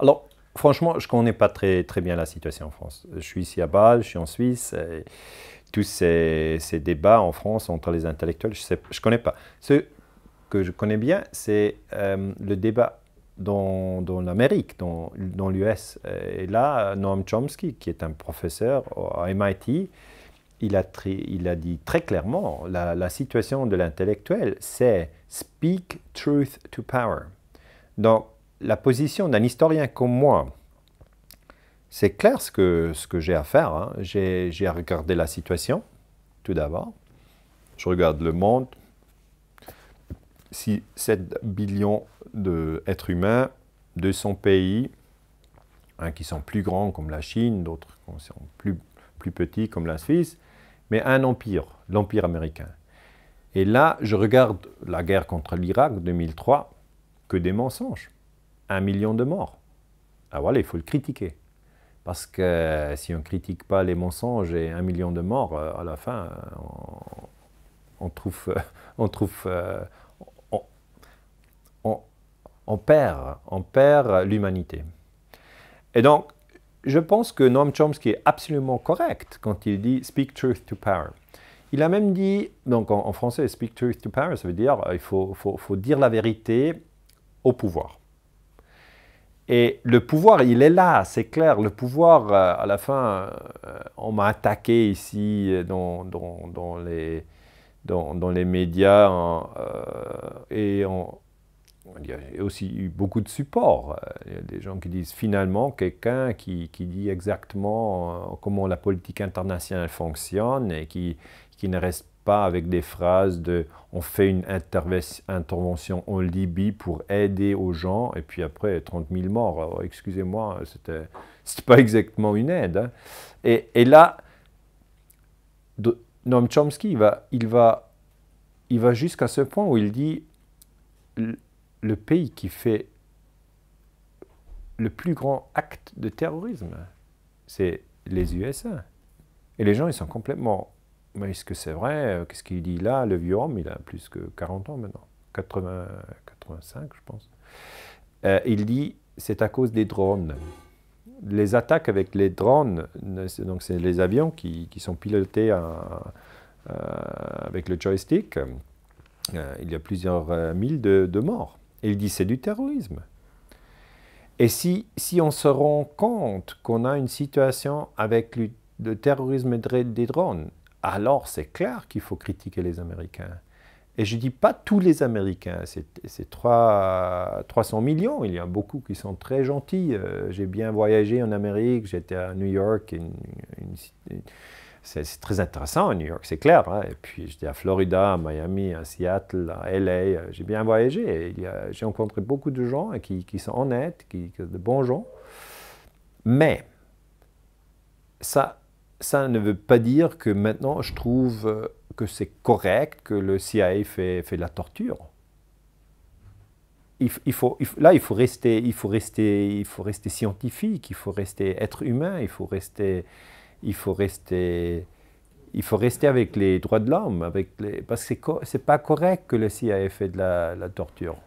Alors, franchement, je ne connais pas très, très bien la situation en France. Je suis ici à Bâle, je suis en Suisse. tous ces, débats en France entre les intellectuels, je ne connais pas. Ce que je connais bien, c'est euh, le débat dans, l'Amérique, dans, l'US. Et là, Noam Chomsky, qui est un professeur à MIT, il a, il a dit très clairement, la, la situation de l'intellectuel, c'est « speak truth to power ». Donc, la position d'un historien comme moi, c'est clair ce que, ce que j'ai à faire. Hein. J'ai à regarder la situation, tout d'abord. Je regarde le monde. Si 7 billions d'êtres humains, 200 pays, un qui sont plus grands comme la Chine, d'autres qui sont plus, plus petits comme la Suisse, mais un empire, l'empire américain. Et là, je regarde la guerre contre l'Irak 2003 que des mensonges un million de morts. Ah voilà, il faut le critiquer. Parce que si on ne critique pas les mensonges et un million de morts, euh, à la fin, on, trouve, on, trouve euh, on, perd, on perd l'humanité. Et donc, je pense que Noam Chomsky est absolument correct quand il dit Speak truth to power. Il a même dit, donc en, français, Speak truth to power, ça veut dire euh, il faut dire la vérité au pouvoir. Et le pouvoir, il est là, c'est clair. Le pouvoir, euh, à la fin, euh, on m'a attaqué ici euh, dans, les, dans les, médias hein, et on, il y a aussi eu beaucoup de support. Il y a des gens qui disent finalement quelqu'un qui, qui, dit exactement comment la politique internationale fonctionne et qui, qui ne reste avec des phrases de on fait une intervention en Libye pour aider aux gens et puis après 30 000 morts. Excusez-moi, c'était pas exactement une aide. Hein. Et, et, là, Noam Chomsky, il va, il va, il va jusqu'à ce point où il dit le, le pays qui fait le plus grand acte de terrorisme, c'est les USA. Et les gens, ils sont complètement mais est-ce que c'est vrai euh, Qu'est-ce qu'il dit là Le vieux homme, il a plus que 40 ans maintenant, 80, 85 je pense. Euh, il dit, c'est à cause des drones. Les attaques avec les drones, donc c'est les avions qui, sont pilotés euh, avec le joystick, il y a plusieurs mille de, morts. il dit, c'est du terrorisme. Et si, si on se rend compte qu'on a une situation avec le terrorisme des drones, alors c'est clair qu'il faut critiquer les Américains. Et je ne dis pas tous les Américains, c'est 300 millions, il y a beaucoup qui sont très gentils. Euh, j'ai bien voyagé en Amérique, j'étais à New York, c'est très intéressant à New York, c'est clair. Hein. Et puis j'étais à Florida, à Miami, à Seattle, à LA, j'ai bien voyagé. J'ai rencontré beaucoup de gens hein, qui, sont honnêtes, qui, qui sont de bons gens. Mais ça ça ne veut pas dire que maintenant je trouve euh, que c'est correct que le CIA fait, de la torture. Il, faut, là, il faut rester, il faut rester, il faut rester scientifique, il faut rester être humain, il faut rester, il faut rester, il faut rester avec les droits de l'homme, avec les, parce que c'est, n'est pas correct que le CIA fait de la, torture.